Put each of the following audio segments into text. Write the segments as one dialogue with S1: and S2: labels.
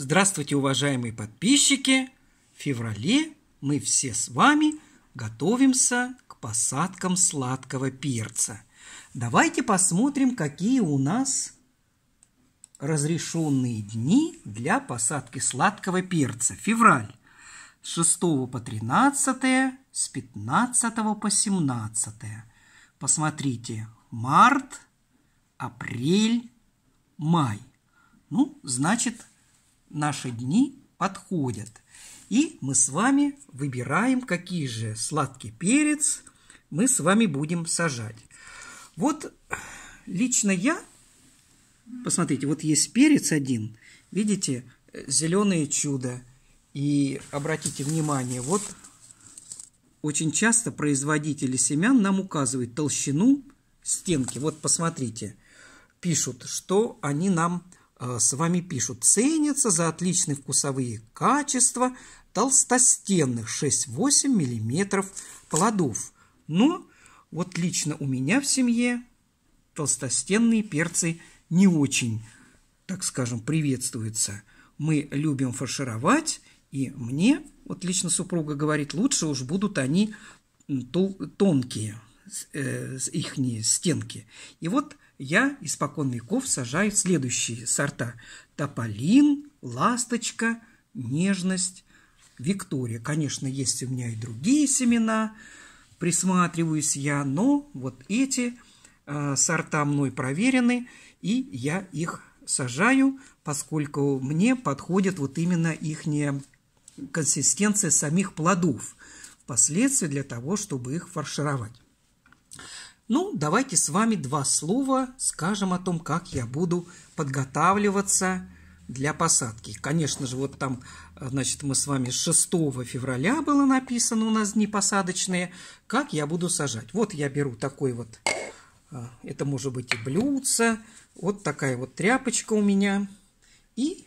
S1: Здравствуйте, уважаемые подписчики! В феврале мы все с вами готовимся к посадкам сладкого перца. Давайте посмотрим, какие у нас разрешенные дни для посадки сладкого перца. Февраль с 6 по 13, с 15 по 17. Посмотрите, март, апрель, май. Ну, значит, наши дни подходят. И мы с вами выбираем, какие же сладкий перец мы с вами будем сажать. Вот лично я, посмотрите, вот есть перец один, видите, зеленое чудо. И обратите внимание, вот очень часто производители семян нам указывают толщину стенки. Вот посмотрите, пишут, что они нам Э, с вами пишут, ценятся за отличные вкусовые качества толстостенных 6-8 мм плодов. Но вот лично у меня в семье толстостенные перцы не очень, так скажем, приветствуются. Мы любим фаршировать, и мне, вот лично супруга говорит, лучше уж будут они тонкие э, их стенки. И вот я испокон веков сажаю следующие сорта. Тополин, ласточка, нежность, Виктория. Конечно, есть у меня и другие семена, присматриваюсь я, но вот эти э, сорта мной проверены, и я их сажаю, поскольку мне подходит вот именно их консистенция самих плодов впоследствии для того, чтобы их фаршировать. Ну, давайте с вами два слова скажем о том, как я буду подготавливаться для посадки. Конечно же, вот там, значит, мы с вами 6 февраля было написано у нас дни посадочные, как я буду сажать. Вот я беру такой вот, а, это может быть и блюдце, вот такая вот тряпочка у меня. И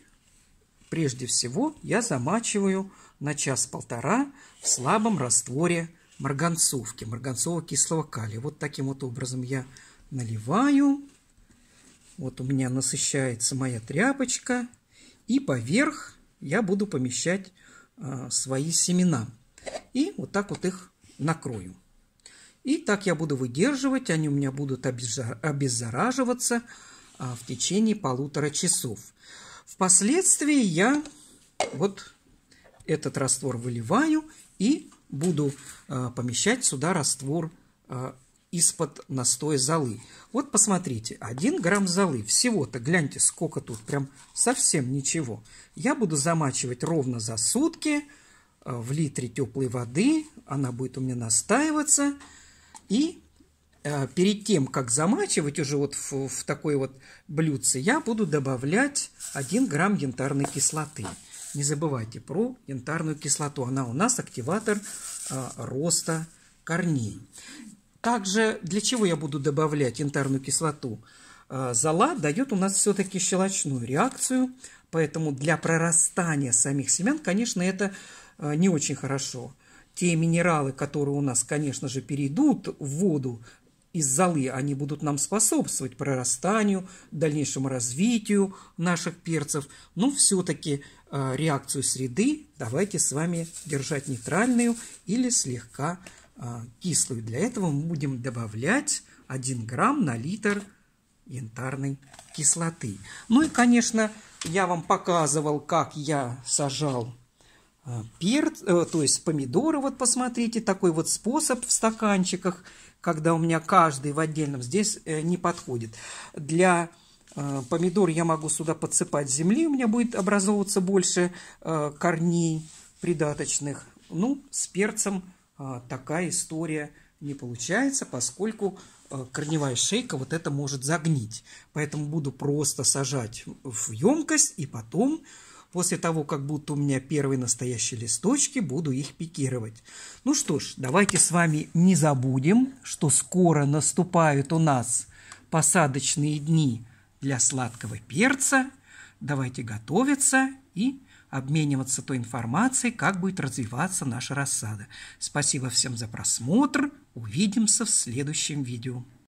S1: прежде всего я замачиваю на час-полтора в слабом растворе марганцовки, марганцового кислого калия. Вот таким вот образом я наливаю. Вот у меня насыщается моя тряпочка. И поверх я буду помещать а, свои семена. И вот так вот их накрою. И так я буду выдерживать, они у меня будут обеззараживаться а, в течение полутора часов. Впоследствии я вот этот раствор выливаю и буду э, помещать сюда раствор э, из-под настоя золы. Вот посмотрите, 1 грамм золы. Всего-то, гляньте, сколько тут, прям совсем ничего. Я буду замачивать ровно за сутки э, в литре теплой воды. Она будет у меня настаиваться. И э, перед тем, как замачивать уже вот в, в такой вот блюдце, я буду добавлять 1 грамм янтарной кислоты. Не забывайте про янтарную кислоту. Она у нас активатор а, роста корней. Также для чего я буду добавлять янтарную кислоту? А, зола дает у нас все-таки щелочную реакцию, поэтому для прорастания самих семян, конечно, это а, не очень хорошо те минералы, которые у нас, конечно же, перейдут в воду, из золы, они будут нам способствовать прорастанию, дальнейшему развитию наших перцев. Но ну, все-таки э, реакцию среды давайте с вами держать нейтральную или слегка э, кислую. Для этого мы будем добавлять 1 грамм на литр янтарной кислоты. Ну и, конечно, я вам показывал, как я сажал э, перц, э, то есть помидоры, вот посмотрите, такой вот способ в стаканчиках когда у меня каждый в отдельном, здесь э, не подходит. Для э, помидор я могу сюда подсыпать земли, у меня будет образовываться больше э, корней придаточных. Ну, с перцем такая история не получается, поскольку корневая шейка вот это может загнить. Поэтому буду просто сажать в емкость и потом После того, как будут у меня первые настоящие листочки, буду их пикировать. Ну что ж, давайте с вами не забудем, что скоро наступают у нас посадочные дни для сладкого перца. Давайте готовиться и обмениваться той информацией, как будет развиваться наша рассада. Спасибо всем за просмотр. Увидимся в следующем видео.